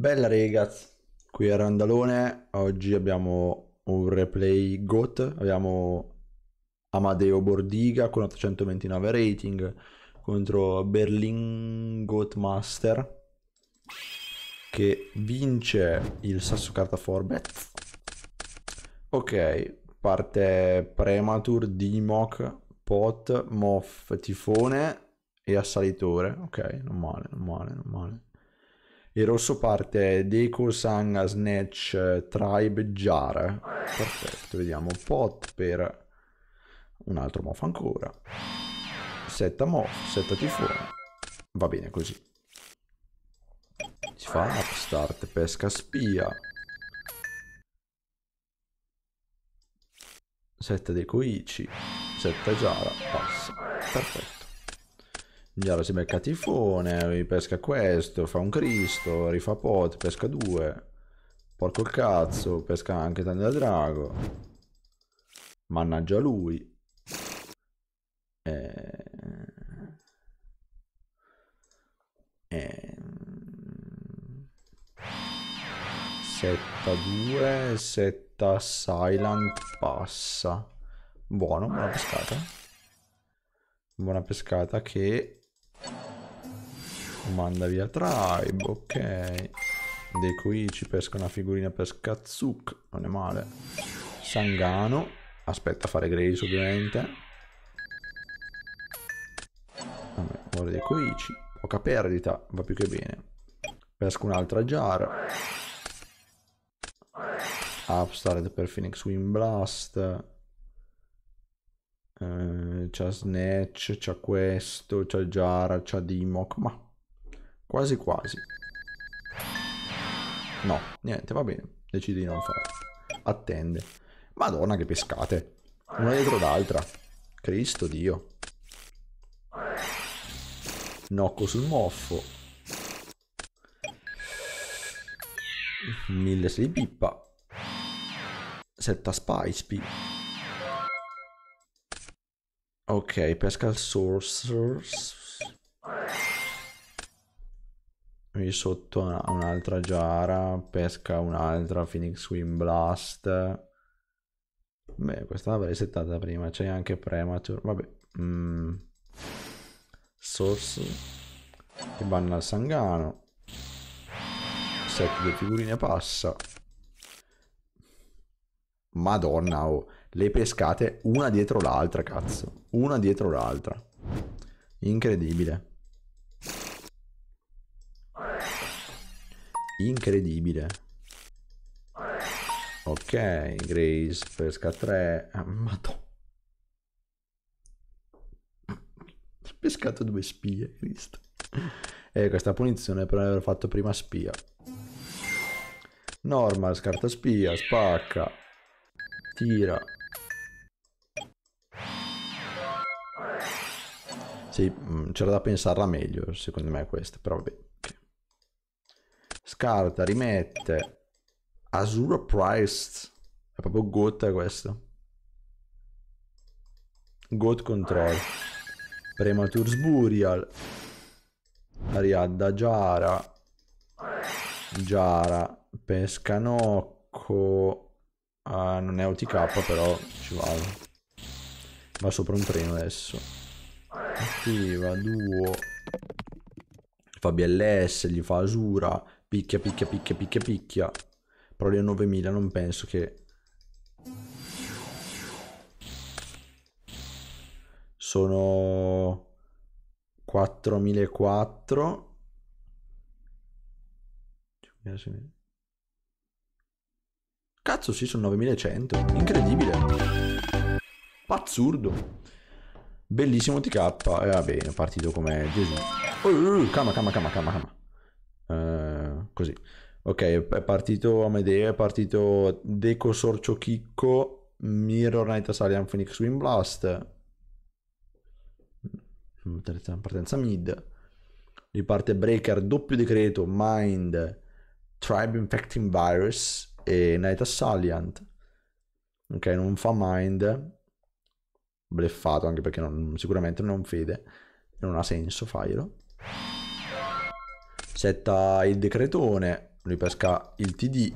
Bella ragazzi, qui è Randalone, oggi abbiamo un replay GOAT, abbiamo Amadeo Bordiga con 829 rating contro Berlin GOT Master che vince il sasso carta forbet. Ok, parte Premature, Dimok, Pot, Moff, Tifone e Assalitore, ok, non male, non male, non male. Il rosso parte Deco, Sangha, Snatch, eh, Tribe, Jar. Perfetto, vediamo. Pot per un altro mof ancora. Setta mof, setta tifone. Va bene così. Si fa upstart, pesca spia. Setta Deco Ichi, setta Jara, passa. Perfetto. Giallo si becca tifone, ripesca questo, fa un cristo, rifà pot, pesca due. Porco il cazzo, pesca anche Tania Drago. Mannaggia lui. Eh... Eh... 7-2, 7 Silent passa. Buono, buona pescata. Buona pescata che Manda via Tribe, ok. Dei qui ci pesca una figurina per Skatsuk, non è male. Sangano, aspetta a fare Grace ovviamente. Vabbè, ora dei Koichi. Poca perdita, va più che bene. Pesca un'altra jar. Upstart per Phoenix Wind Blast. Eh, c'ha Snatch, c'ha questo, c'ha Jara, c'ha Dimok, ma quasi quasi. No, niente, va bene, decidi di non farlo. Attende. Madonna che pescate, una dietro l'altra. Cristo Dio. Nocco sul moffo. 1600 pippa. Setta Spice Pippa. Ok, pesca il sorcerers. Qui sotto un'altra giara, pesca un'altra Phoenix Wind Blast. Beh, questa l'avrei settata prima, c'è anche Premature, vabbè. Mm. Source. E vanno al Sangano. Set di figurine passa. Madonna, oh le pescate una dietro l'altra, cazzo. Una dietro l'altra. Incredibile. Incredibile. Ok, Grace, pesca 3. Amato. Ah, pescato due spie, Cristo. E eh, questa punizione per aver fatto prima spia. Normal, scarta spia, spacca. Tira, Sì, mm, c'era da pensarla meglio, secondo me questa, però vabbè. Scarta, rimette. Azura priced È proprio gotta eh, questo Goat Control. Premature Sburial. Ariadda Giara. Giara. Pescanocco. Ah, non è OTK però ci vado. Va sopra un treno adesso attiva, duo, fa BLS, gli fa Asura, picchia, picchia, picchia, picchia, picchia. Però lì a 9000 non penso che... Sono... 4004 Cazzo, sì, sono 9100. Incredibile. Pazzurdo. Bellissimo TK. E eh, va bene, partito come Gesù. Oh, uh, calma, calma, calma, calma, calma. Uh, così. Ok, è partito Amedeo, è partito Deco, Sorcio, Chicco, Mirror, Night Asylum, Phoenix, Wind Blast. Mm, partenza mid. Riparte Breaker, doppio decreto, Mind, Tribe Infecting Virus e Night Assailant. Ok, non fa Mind bleffato anche perché non, sicuramente non fede, non ha senso farlo. Setta il decretone, lui pesca il TD.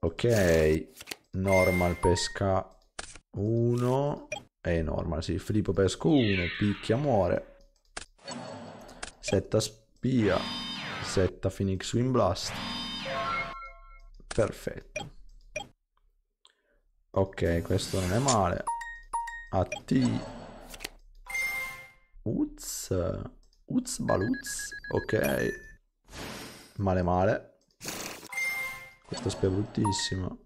Ok, normal pesca 1, è eh, normal, sì, Filippo pesco 1, picchia muore. Setta spia, setta Phoenix Wind Blast. Perfetto. Ok, questo non è male. Atti. Uz. Uzz baluz. Ok. Male male. Questo spia bruttissimo.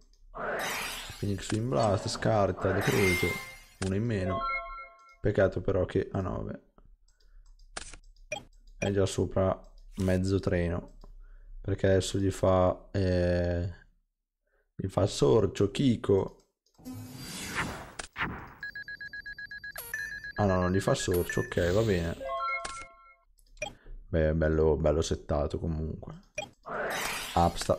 Phoenix Wing Blast, scarta, decreto. Uno in meno. Peccato però che a 9. È già sopra mezzo treno. Perché adesso gli fa... Eh, gli fa Sorcio, Kiko, Ah no, non gli fa sorcio, ok, va bene. Beh, bello, bello settato comunque. Upsta.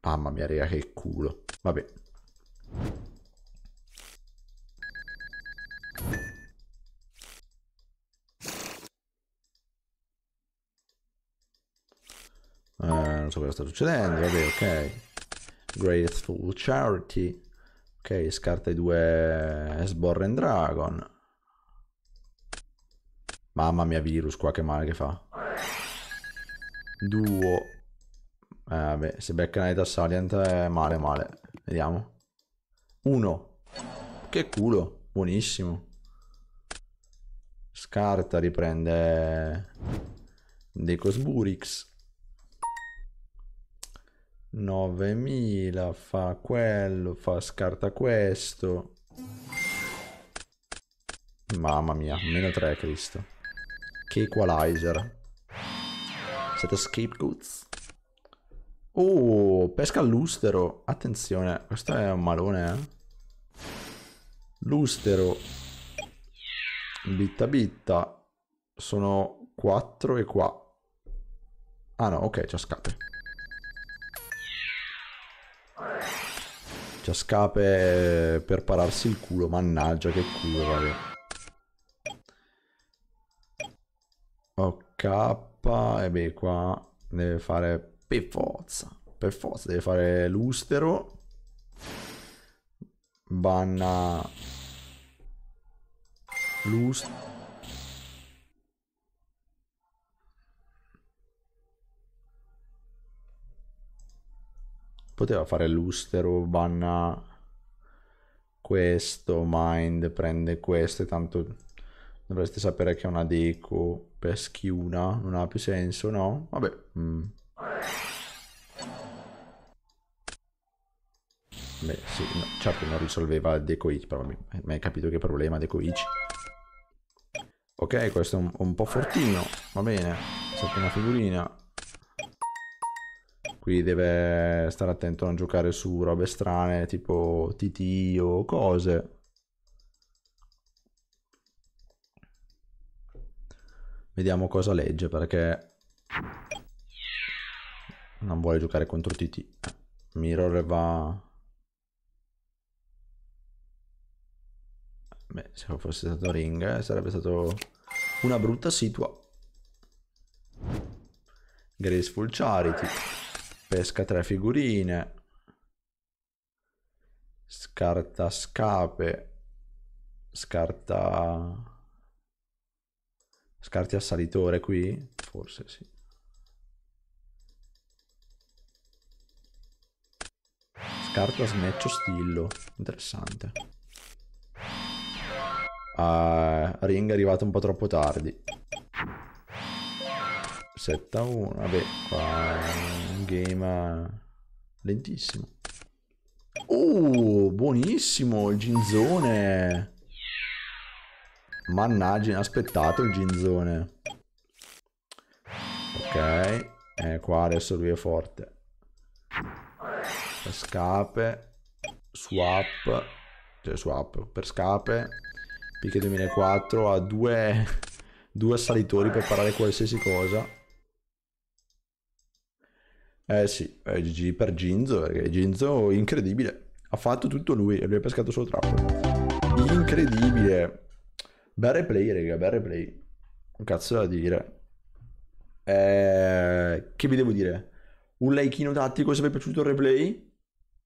Ah, Mamma mia, rega, che culo. Vabbè. Eh, non so cosa sta succedendo, vabbè, ok. Grateful Charity. Ok, scarta i due Sborren Dragon. Mamma mia, virus qua, che male che fa. Duo. Eh, vabbè, se becca una Salient è eh, male, male. Vediamo. Uno. Che culo. Buonissimo. Scarta, riprende... Decos Decosburix. 9000 fa quello, fa scarta questo. Mamma mia, meno 3 Cristo. Che equalizer. Siete scapegoats? Oh, pesca all'ustero. Attenzione, questo è un malone, eh. L'ustero. Bitta bitta. Sono 4 e qua. Ah no, ok, c'è scape. C'ha scape per pararsi il culo, mannaggia che culo, vabbè. Ok, e beh qua deve fare per forza, per forza, deve fare l'ustero. Banna l'ustero. poteva fare l'ustero, banna questo, mind, prende questo e tanto dovreste sapere che è una deco per schiuna non ha più senso, no? Vabbè. Mm. Beh, sì, no, certo non risolveva Deco Ichi, però mi, mi hai capito che problema Deco Ichi. Ok, questo è un, un po' fortino, va bene, è una figurina quindi deve stare attento a non giocare su robe strane tipo TT o cose. Vediamo cosa legge perché non vuole giocare contro TT. Mirror va... Beh, se fosse stato Ring eh, sarebbe stato una brutta situa. Graceful Charity pesca tre figurine, scarta scape, scarta... Scarti assalitore qui? Forse sì. Scarta smeccio stillo. Interessante. Uh, ring è arrivato un po' troppo tardi. 7 a 1 vabbè qua è un game lentissimo oh buonissimo il ginzone mannaggia inaspettato il ginzone ok eh, qua adesso lui è forte per scape swap cioè swap per scape picche 2004 ha due due assalitori per parare qualsiasi cosa eh sì, è eh, GG per Ginzo, perché eh, Ginzo incredibile. Ha fatto tutto lui e lui ha pescato solo trappole. Incredibile. Bel replay, raga, bel replay. Un cazzo da dire. Eh, che vi devo dire? Un like tattico se vi è piaciuto il replay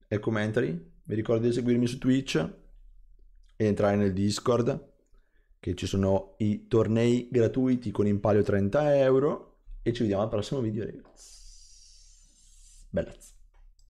e commentari. Vi ricordo di seguirmi su Twitch e entrare nel Discord che ci sono i tornei gratuiti con in palio 30 euro e ci vediamo al prossimo video ragazzi. بالانس